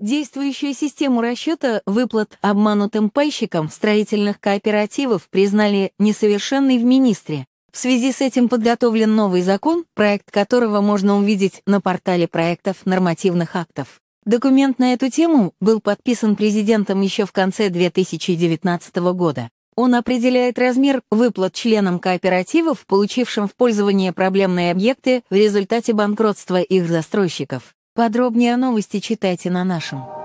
Действующую систему расчета выплат обманутым пайщикам строительных кооперативов признали несовершенной в министре. В связи с этим подготовлен новый закон, проект которого можно увидеть на портале проектов нормативных актов. Документ на эту тему был подписан президентом еще в конце 2019 года. Он определяет размер выплат членам кооперативов, получившим в пользование проблемные объекты в результате банкротства их застройщиков. Подробнее о новости читайте на нашем.